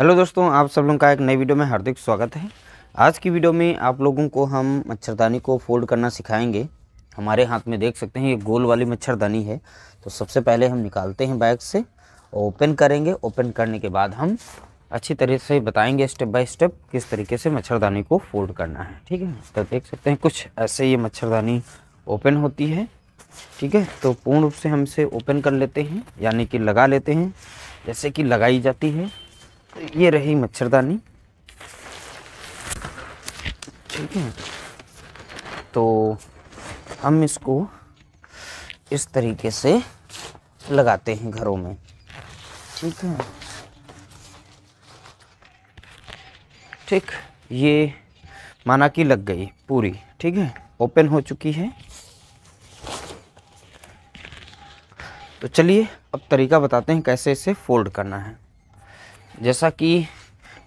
hello दोस्तों आप सब लोगों का एक नई वीडियो में हार्दिक स्वागत है आज की वीडियो में आप लोगों को हम मच्छरदानी को फोल्ड करना सिखाएंगे हमारे हाथ में देख सकते हैं ये गोल वाली मच्छरदानी है तो सबसे पहले हम निकालते हैं बैग से ओपन करेंगे ओपन करने के बाद हम अच्छी तरह से बताएंगे स्टेप बाय स्टेप किस तरीके से मच्छरदानी को फोल्ड करना है ठीक है तो देख सकते हैं कुछ ऐसे ये मच्छरदानी ओपन होती है ठीक है तो पूर्ण रूप से हम इसे ओपन कर लेते हैं यानी कि लगा लेते हैं जैसे कि लगाई जाती है ये रही मच्छरदानी ठीक है तो हम इसको इस तरीके से लगाते हैं घरों में ठीक है ठीक ये माना कि लग गई पूरी ठीक है ओपन हो चुकी है तो चलिए अब तरीका बताते हैं कैसे इसे फोल्ड करना है जैसा कि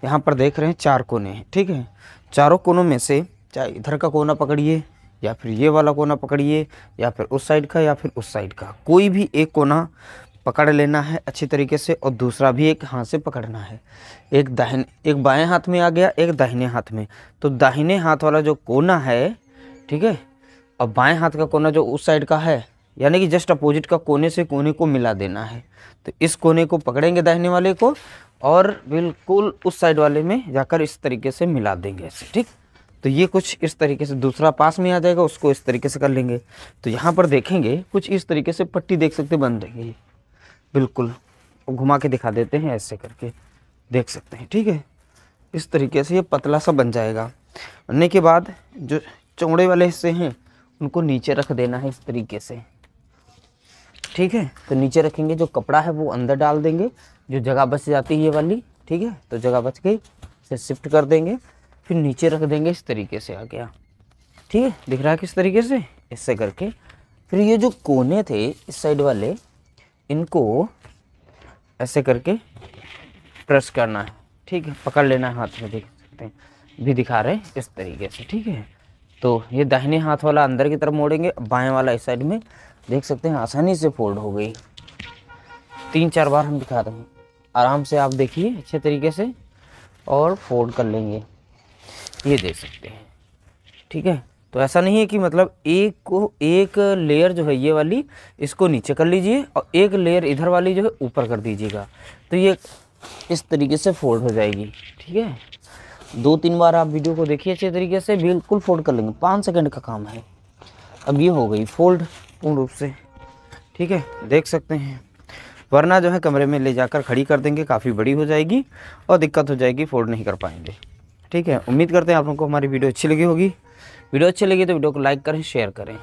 यहाँ पर देख रहे हैं चार कोने हैं ठीक है चारों कोनों में से चाहे इधर का कोना पकड़िए या फिर ये वाला कोना पकड़िए या फिर उस साइड का या फिर उस साइड का कोई भी एक कोना पकड़ लेना है अच्छी तरीके से और दूसरा भी एक हाथ से पकड़ना है एक दाहिने एक बाएं हाथ में आ गया एक दाहिने हाथ में तो दाहिने हाथ वाला जो कोना है ठीक है और बाएं हाथ का कोना जो उस साइड का है यानी कि जस्ट अपोजिट का कोने से कोने को मिला देना है तो इस कोने को पकड़ेंगे दाहिने वाले को और बिल्कुल उस साइड वाले में जाकर इस तरीके से मिला देंगे ऐसे ठीक तो ये कुछ इस तरीके से दूसरा पास में आ जाएगा उसको इस तरीके से कर लेंगे तो यहाँ पर देखेंगे कुछ इस तरीके से पट्टी देख सकते बन रहेगी बिल्कुल घुमा के दिखा देते हैं ऐसे करके देख सकते हैं ठीक है इस तरीके से ये पतला सा बन जाएगा बनने के बाद जो चौड़े वाले हिस्से हैं उनको नीचे रख देना है इस तरीके से ठीक है तो नीचे रखेंगे जो कपड़ा है वो अंदर डाल देंगे जो जगह बच जाती है ये वाली ठीक है तो जगह बच गई इसे शिफ्ट कर देंगे फिर नीचे रख देंगे इस तरीके से आ गया ठीक है दिख रहा है किस तरीके से ऐसे करके फिर ये जो कोने थे इस साइड वाले इनको ऐसे करके प्रेस करना है ठीक है पकड़ लेना है हाथ में देख सकते हैं भी दिखा रहे हैं इस तरीके से ठीक है तो ये दाहिने हाथ वाला अंदर की तरफ मोड़ेंगे बाएं वाला इस साइड में देख सकते हैं आसानी से फोल्ड हो गई तीन चार बार हम दिखा रहे हैं आराम से आप देखिए अच्छे तरीके से और फोल्ड कर लेंगे ये देख सकते हैं ठीक है तो ऐसा नहीं है कि मतलब एक को एक लेयर जो है ये वाली इसको नीचे कर लीजिए और एक लेयर इधर वाली जो है ऊपर कर दीजिएगा तो ये इस तरीके से फोल्ड हो जाएगी ठीक है दो तीन बार आप वीडियो को देखिए अच्छे तरीके से बिल्कुल फोल्ड कर लेंगे पाँच सेकंड का काम है अब ये हो गई फोल्ड पूर्ण रूप से ठीक है देख सकते हैं वरना जो है कमरे में ले जाकर खड़ी कर देंगे काफ़ी बड़ी हो जाएगी और दिक्कत हो जाएगी फोल्ड नहीं कर पाएंगे ठीक है उम्मीद करते हैं आप लोगों को हमारी वीडियो अच्छी लगी होगी वीडियो अच्छी लगी तो वीडियो को लाइक करें शेयर करें